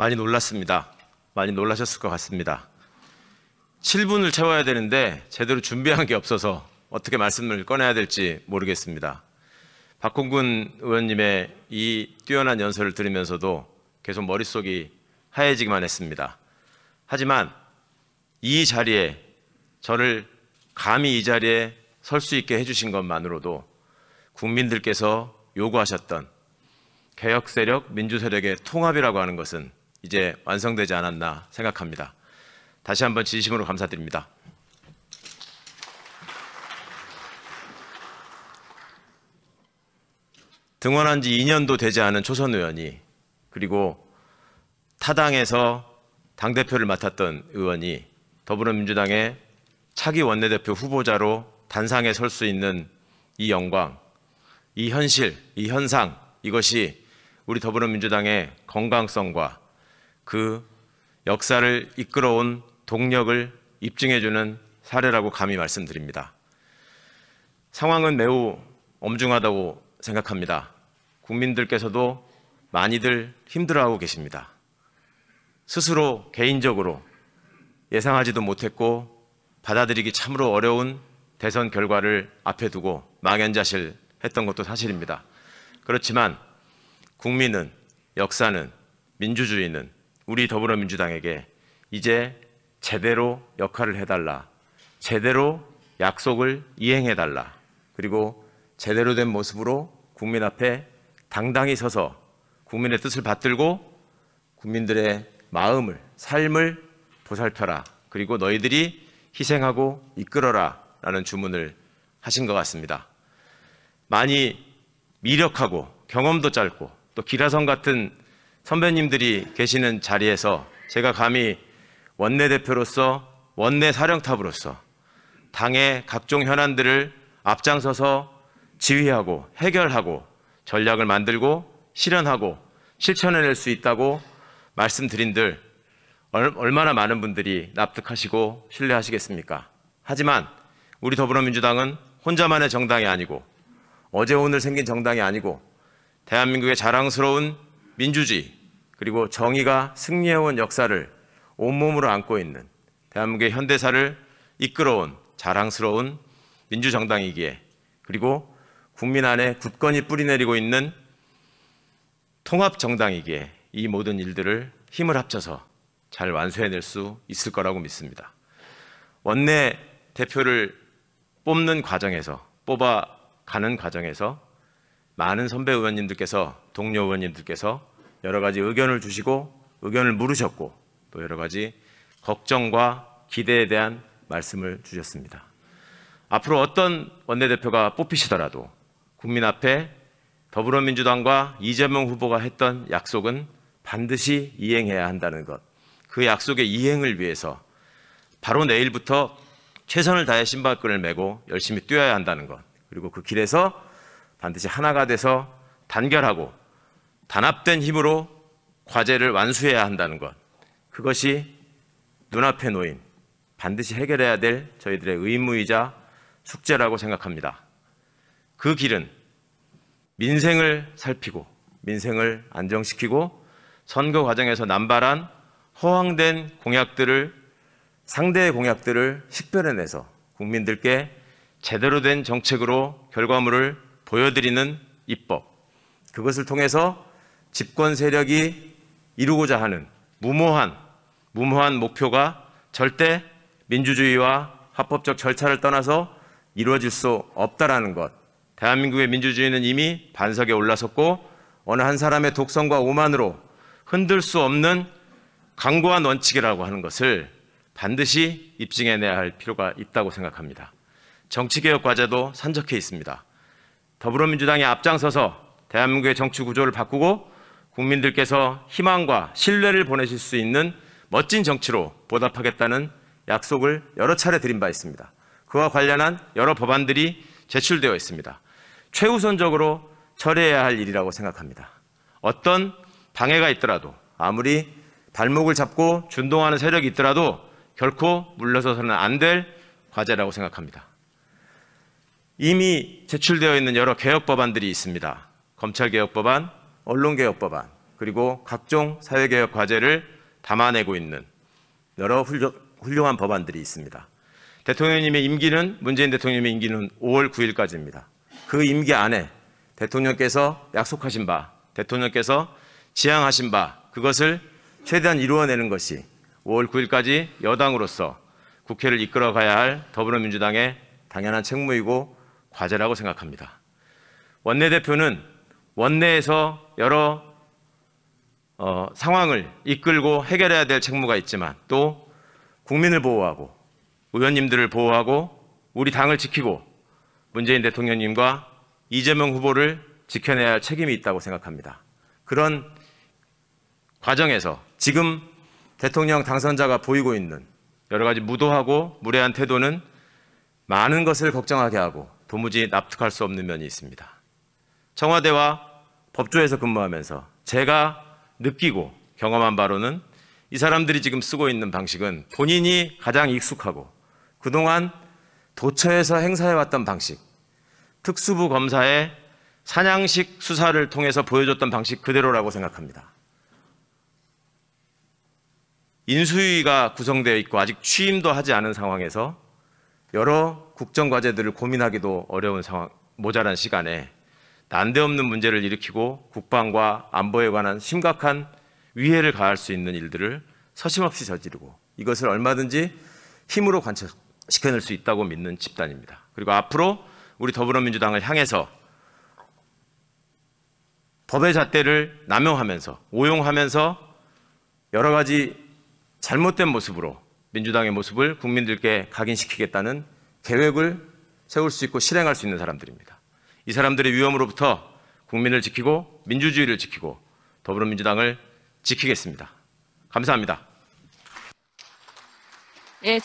많이 놀랐습니다. 많이 놀라셨을 것 같습니다. 7분을 채워야 되는데 제대로 준비한 게 없어서 어떻게 말씀을 꺼내야 될지 모르겠습니다. 박홍근 의원님의 이 뛰어난 연설을 들으면서도 계속 머릿속이 하얘지기만 했습니다. 하지만 이 자리에 저를 감히 이 자리에 설 수 있게 해주신 것만으로도 국민들께서 요구하셨던 개혁 세력, 민주 세력의 통합이라고 하는 것은 이제 완성되지 않았나 생각합니다. 다시 한번 진심으로 감사드립니다. 등원한 지 2년도 되지 않은 초선 의원이 그리고 타당에서 당대표를 맡았던 의원이 더불어민주당의 차기 원내대표 후보자로 단상에 설 수 있는 이 영광, 이 현실, 이 현상 이것이 우리 더불어민주당의 건강성과 그 역사를 이끌어온 동력을 입증해주는 사례라고 감히 말씀드립니다. 상황은 매우 엄중하다고 생각합니다. 국민들께서도 많이들 힘들어하고 계십니다. 스스로 개인적으로 예상하지도 못했고 받아들이기 참으로 어려운 대선 결과를 앞에 두고 망연자실 했던 것도 사실입니다. 그렇지만 국민은, 역사는, 민주주의는 우리 더불어민주당에게 이제 제대로 역할을 해달라. 제대로 약속을 이행해달라. 그리고 제대로 된 모습으로 국민 앞에 당당히 서서 국민의 뜻을 받들고 국민들의 마음을, 삶을 보살펴라. 그리고 너희들이 희생하고 이끌어라. 라는 주문을 하신 것 같습니다. 많이 미력하고 경험도 짧고 또 기라성 같은 선배님들이 계시는 자리에서 제가 감히 원내대표로서 원내 사령탑으로서 당의 각종 현안들을 앞장서서 지휘하고 해결하고 전략을 만들고 실현하고 실천해낼 수 있다고 말씀드린들 얼마나 많은 분들이 납득하시고 신뢰하시겠습니까? 하지만 우리 더불어민주당은 혼자만의 정당이 아니고 어제 오늘 생긴 정당이 아니고 대한민국의 자랑스러운 민주주의, 그리고 정의가 승리해온 역사를 온몸으로 안고 있는 대한민국의 현대사를 이끌어온 자랑스러운 민주정당이기에 그리고 국민 안에 굳건히 뿌리내리고 있는 통합정당이기에 이 모든 일들을 힘을 합쳐서 잘 완수해낼 수 있을 거라고 믿습니다. 원내 대표를 뽑는 과정에서 뽑아가는 과정에서 많은 선배 의원님들께서 동료 의원님들께서 여러 가지 의견을 주시고 의견을 물으셨고 또 여러 가지 걱정과 기대에 대한 말씀을 주셨습니다. 앞으로 어떤 원내대표가 뽑히시더라도 국민 앞에 더불어민주당과 이재명 후보가 했던 약속은 반드시 이행해야 한다는 것. 그 약속의 이행을 위해서 바로 내일부터 최선을 다해 신발끈을 메고 열심히 뛰어야 한다는 것. 그리고 그 길에서 반드시 하나가 돼서 단결하고 단합된 힘으로 과제를 완수해야 한다는 것. 그것이 눈앞에 놓인 반드시 해결해야 될 저희들의 의무이자 숙제라고 생각합니다. 그 길은 민생을 살피고 민생을 안정시키고 선거 과정에서 남발한 허황된 공약들을 상대의 공약들을 식별해내서 국민들께 제대로 된 정책으로 결과물을 보여드리는 입법 그것을 통해서 집권 세력이 이루고자 하는 무모한 무모한 목표가 절대 민주주의와 합법적 절차를 떠나서 이루어질 수 없다라는 것. 대한민국의 민주주의는 이미 반석에 올라섰고 어느 한 사람의 독성과 오만으로 흔들 수 없는 강고한 원칙이라고 하는 것을 반드시 입증해내야 할 필요가 있다고 생각합니다. 정치개혁 과제도 산적해 있습니다. 더불어민주당이 앞장서서 대한민국의 정치 구조를 바꾸고 국민들께서 희망과 신뢰를 보내실 수 있는 멋진 정치로 보답하겠다는 약속을 여러 차례 드린 바 있습니다. 그와 관련한 여러 법안들이 제출되어 있습니다. 최우선적으로 처리해야 할 일이라고 생각합니다. 어떤 방해가 있더라도 아무리 발목을 잡고 준동하는 세력이 있더라도 결코 물러서서는 안 될 과제라고 생각합니다. 이미 제출되어 있는 여러 개혁 법안들이 있습니다. 검찰개혁 법안, 언론개혁 법안 그리고 각종 사회개혁 과제를 담아내고 있는 여러 훌륭한 법안들이 있습니다. 대통령님의 임기는 문재인 대통령의 임기는 5월 9일까지입니다. 그 임기 안에 대통령께서 약속하신 바, 대통령께서 지향하신 바 그것을 최대한 이루어내는 것이 5월 9일까지 여당으로서 국회를 이끌어가야 할 더불어민주당의 당연한 책무이고 과제라고 생각합니다. 원내대표는 원내에서 여러 어, 상황을 이끌고 해결해야 될 책무가 있지만 또 국민을 보호하고 의원님들을 보호하고 우리 당을 지키고 문재인 대통령님과 이재명 후보를 지켜내야 할 책임이 있다고 생각합니다. 그런 과정에서 지금 대통령 당선자가 보이고 있는 여러 가지 무도하고 무례한 태도는 많은 것을 걱정하게 하고 도무지 납득할 수 없는 면이 있습니다. 청와대와 법조에서 근무하면서 제가 느끼고 경험한 바로는 이 사람들이 지금 쓰고 있는 방식은 본인이 가장 익숙하고 그동안 도처에서 행사해왔던 방식, 특수부 검사의 사냥식 수사를 통해서 보여줬던 방식 그대로라고 생각합니다. 인수위가 구성되어 있고 아직 취임도 하지 않은 상황에서 여러 국정과제들을 고민하기도 어려운 상황, 모자란 시간에 난데없는 문제를 일으키고 국방과 안보에 관한 심각한 위해를 가할 수 있는 일들을 서심없이 저지르고 이것을 얼마든지 힘으로 관철시켜낼 수 있다고 믿는 집단입니다. 그리고 앞으로 우리 더불어민주당을 향해서 법의 잣대를 남용하면서 오용하면서 여러 가지 잘못된 모습으로 민주당의 모습을 국민들께 각인시키겠다는 계획을 세울 수 있고 실행할 수 있는 사람들입니다. 이 사람들의 위험으로부터 국민을 지키고 민주주의를 지키고 더불어민주당을 지키겠습니다. 감사합니다. 예,